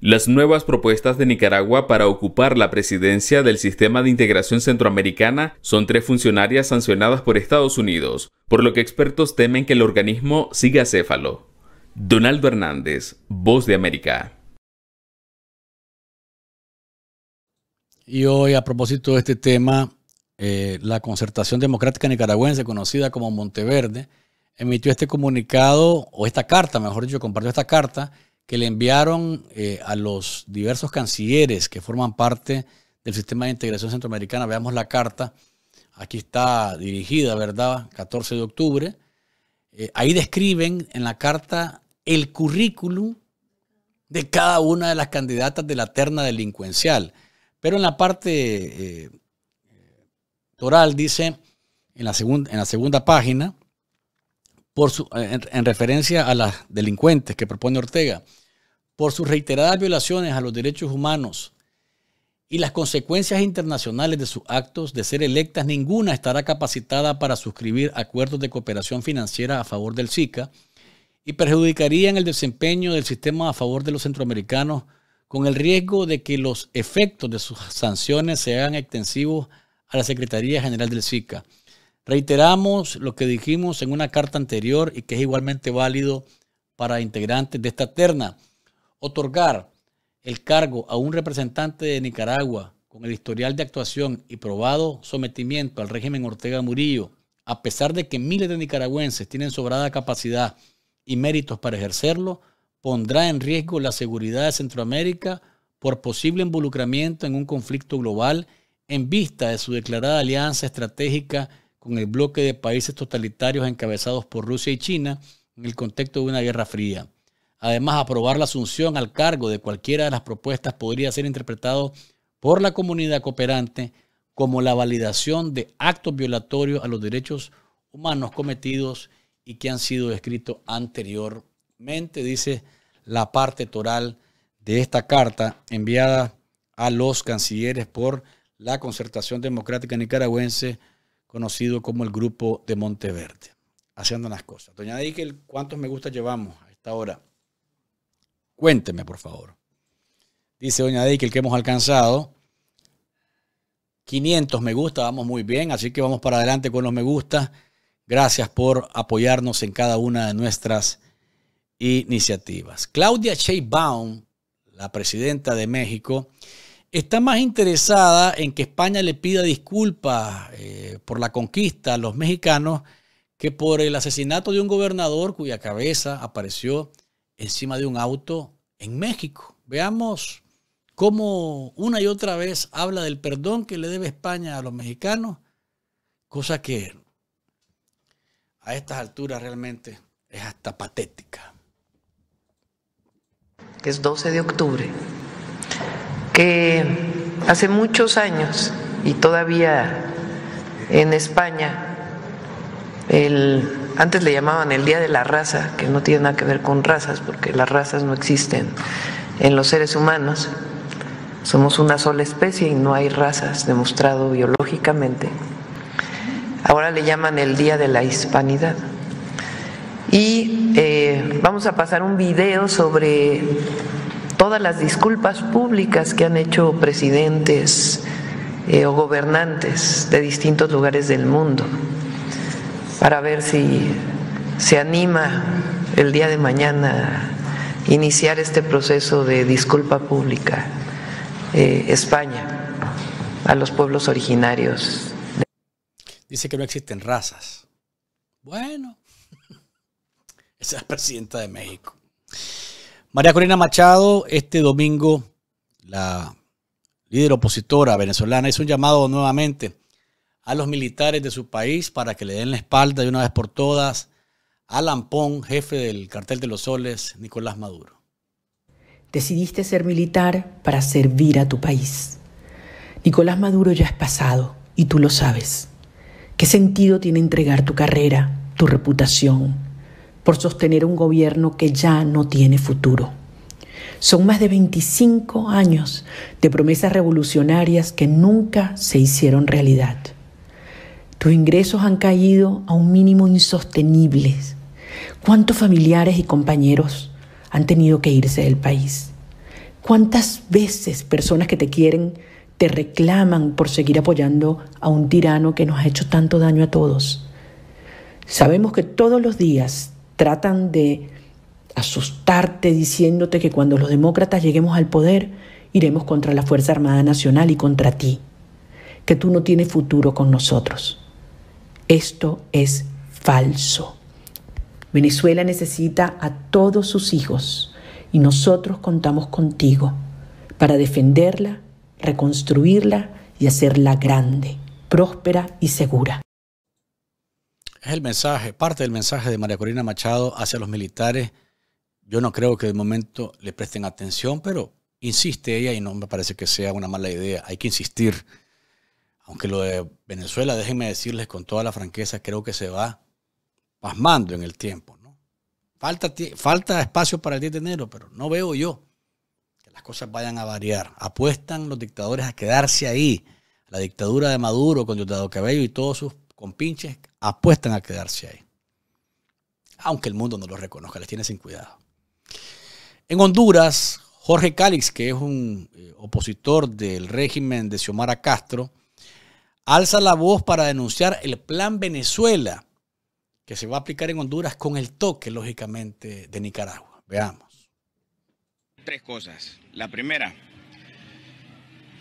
Las nuevas propuestas de Nicaragua para ocupar la presidencia del Sistema de Integración Centroamericana son tres funcionarias sancionadas por Estados Unidos, por lo que expertos temen que el organismo siga céfalo. Donaldo Hernández, Voz de América. Y hoy, a propósito de este tema, eh, la Concertación Democrática Nicaragüense, conocida como Monteverde, emitió este comunicado, o esta carta, mejor dicho, compartió esta carta que le enviaron eh, a los diversos cancilleres que forman parte del sistema de integración centroamericana. Veamos la carta. Aquí está dirigida, ¿verdad? 14 de octubre. Eh, ahí describen en la carta el currículum de cada una de las candidatas de la terna delincuencial. Pero en la parte eh, toral eh, dice, en la, segunda, en la segunda página, eh, en, referencia a las delincuentes que propone Ortega, por sus reiteradas violaciones a los derechos humanos y las consecuencias internacionales de sus actos de ser electas, ninguna estará capacitada para suscribir acuerdos de cooperación financiera a favor del SICA y perjudicarían el desempeño del sistema a favor de los centroamericanos con el riesgo de que los efectos de sus sanciones sean extensivos a la Secretaría General del SICA. Reiteramos lo que dijimos en una carta anterior y que es igualmente válido para integrantes de esta terna. Otorgar el cargo a un representante de Nicaragua con el historial de actuación y probado sometimiento al régimen Ortega Murillo, a pesar de que miles de nicaragüenses tienen sobrada capacidad y méritos para ejercerlo, pondrá en riesgo la seguridad de Centroamérica por posible involucramiento en un conflicto global en vista de su declarada alianza estratégica con el bloque de países totalitarios encabezados por Rusia y China en el contexto de una guerra fría. Además, aprobar la asunción al cargo de cualquiera de las propuestas podría ser interpretado por la comunidad cooperante como la validación de actos violatorios a los derechos humanos cometidos y que han sido descritos anteriormente, dice la parte toral de esta carta enviada a los cancilleres por la Concertación Democrática Nicaragüense conocido como el grupo de Monteverde. haciendo las cosas. Doña Deikel, ¿cuántos me gusta llevamos a esta hora? Cuénteme, por favor. Dice Doña Deikel que hemos alcanzado 500 me gusta, vamos muy bien, así que vamos para adelante con los me gusta. Gracias por apoyarnos en cada una de nuestras iniciativas. Claudia Sheinbaum, la presidenta de México, está más interesada en que España le pida disculpas eh, por la conquista a los mexicanos que por el asesinato de un gobernador cuya cabeza apareció encima de un auto en México. Veamos cómo una y otra vez habla del perdón que le debe España a los mexicanos, cosa que a estas alturas realmente es hasta patética. Es 12 de octubre que hace muchos años y todavía en España, el, antes le llamaban el Día de la Raza, que no tiene nada que ver con razas, porque las razas no existen en los seres humanos. Somos una sola especie y no hay razas, demostrado biológicamente. Ahora le llaman el Día de la Hispanidad. Y eh, vamos a pasar un video sobre todas las disculpas públicas que han hecho presidentes eh, o gobernantes de distintos lugares del mundo para ver si se anima el día de mañana a iniciar este proceso de disculpa pública eh, España a los pueblos originarios. Dice que no existen razas. Bueno, esa es la presidenta de México. María Corina Machado, este domingo, la líder opositora venezolana hizo un llamado nuevamente a los militares de su país para que le den la espalda de una vez por todas a Lampón, jefe del cartel de los soles, Nicolás Maduro. Decidiste ser militar para servir a tu país. Nicolás Maduro ya es pasado y tú lo sabes. ¿Qué sentido tiene entregar tu carrera, tu reputación, por sostener un gobierno que ya no tiene futuro. Son más de 25 años de promesas revolucionarias que nunca se hicieron realidad. Tus ingresos han caído a un mínimo insostenible. ¿Cuántos familiares y compañeros han tenido que irse del país? ¿Cuántas veces personas que te quieren te reclaman por seguir apoyando a un tirano que nos ha hecho tanto daño a todos? Sabemos que todos los días Tratan de asustarte diciéndote que cuando los demócratas lleguemos al poder, iremos contra la Fuerza Armada Nacional y contra ti, que tú no tienes futuro con nosotros. Esto es falso. Venezuela necesita a todos sus hijos y nosotros contamos contigo para defenderla, reconstruirla y hacerla grande, próspera y segura es el mensaje, parte del mensaje de María Corina Machado hacia los militares. Yo no creo que de momento le presten atención, pero insiste ella y no me parece que sea una mala idea. Hay que insistir. Aunque lo de Venezuela, déjenme decirles con toda la franqueza, creo que se va pasmando en el tiempo. ¿no? Falta, falta espacio para el 10 de enero, pero no veo yo que las cosas vayan a variar. Apuestan los dictadores a quedarse ahí. La dictadura de Maduro con Diosdado Cabello y todos sus pinches, apuestan a quedarse ahí. Aunque el mundo no lo reconozca, les tiene sin cuidado. En Honduras, Jorge Cálix, que es un eh, opositor del régimen de Xiomara Castro, alza la voz para denunciar el plan Venezuela que se va a aplicar en Honduras con el toque, lógicamente, de Nicaragua. Veamos. Tres cosas. La primera,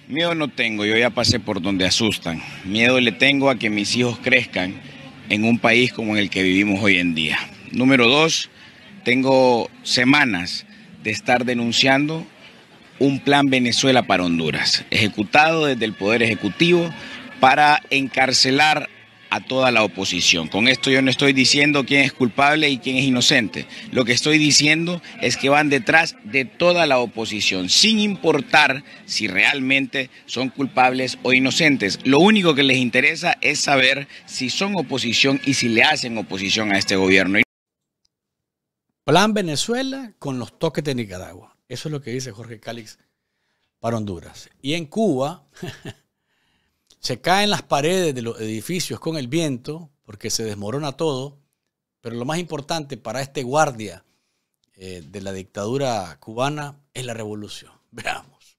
Miedo no tengo, yo ya pasé por donde asustan. Miedo le tengo a que mis hijos crezcan en un país como el que vivimos hoy en día. Número dos, tengo semanas de estar denunciando un plan Venezuela para Honduras, ejecutado desde el Poder Ejecutivo para encarcelar a toda la oposición. Con esto yo no estoy diciendo quién es culpable y quién es inocente. Lo que estoy diciendo es que van detrás de toda la oposición, sin importar si realmente son culpables o inocentes. Lo único que les interesa es saber si son oposición y si le hacen oposición a este gobierno. Plan Venezuela con los toques de Nicaragua. Eso es lo que dice Jorge Cálix para Honduras. Y en Cuba... Se caen las paredes de los edificios con el viento porque se desmorona todo, pero lo más importante para este guardia eh, de la dictadura cubana es la revolución. Veamos.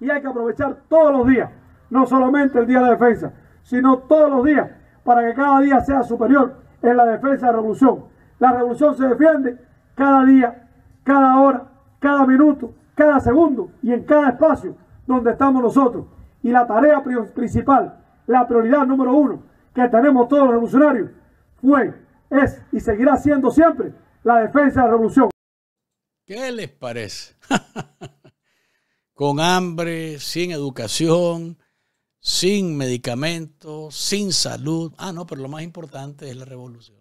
Y hay que aprovechar todos los días, no solamente el Día de la Defensa, sino todos los días, para que cada día sea superior en la defensa de la revolución. La revolución se defiende cada día, cada hora, cada minuto, cada segundo y en cada espacio donde estamos nosotros. Y la tarea principal, la prioridad número uno que tenemos todos los revolucionarios fue, es y seguirá siendo siempre la defensa de la revolución. ¿Qué les parece? Con hambre, sin educación, sin medicamentos, sin salud. Ah, no, pero lo más importante es la revolución.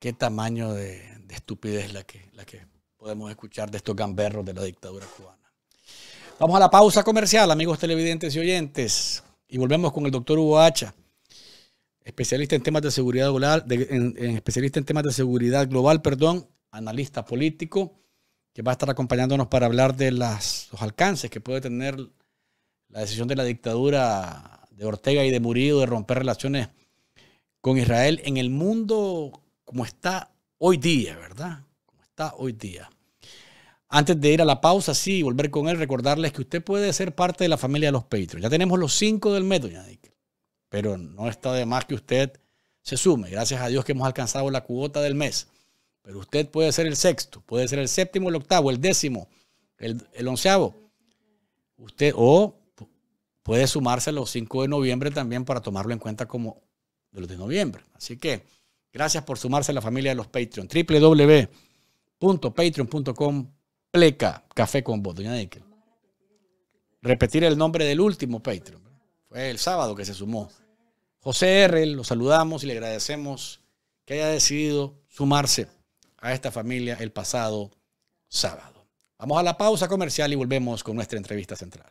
Qué tamaño de, estupidez la que, la que podemos escuchar de estos gamberros de la dictadura cubana. Vamos a la pausa comercial, amigos televidentes y oyentes. Y volvemos con el doctor Hugo Hacha, especialista en temas de seguridad global, especialista en temas de seguridad global, perdón, analista político, que va a estar acompañándonos para hablar de los alcances que puede tener la decisión de la dictadura de Ortega y de Murillo de romper relaciones con Israel en el mundo como está hoy día, ¿verdad? Como está hoy día. Antes de ir a la pausa, sí, volver con él, recordarles que usted puede ser parte de la familia de los Patreons. Ya tenemos los cinco del mes, doña Pero no está de más que usted se sume. Gracias a Dios que hemos alcanzado la cuota del mes. Pero usted puede ser el sexto, puede ser el séptimo, el octavo, el décimo, el, onceavo. Usted, o puede sumarse a los 5 de noviembre también para tomarlo en cuenta como de los de noviembre. Así que gracias por sumarse a la familia de los Patreon. www.patreon.com Pleca, Café con Vos, doña Nickel. Repetir el nombre del último Patreon. Fue el sábado que se sumó. José R., lo saludamos y le agradecemos que haya decidido sumarse a esta familia el pasado sábado. Vamos a la pausa comercial y volvemos con nuestra entrevista central.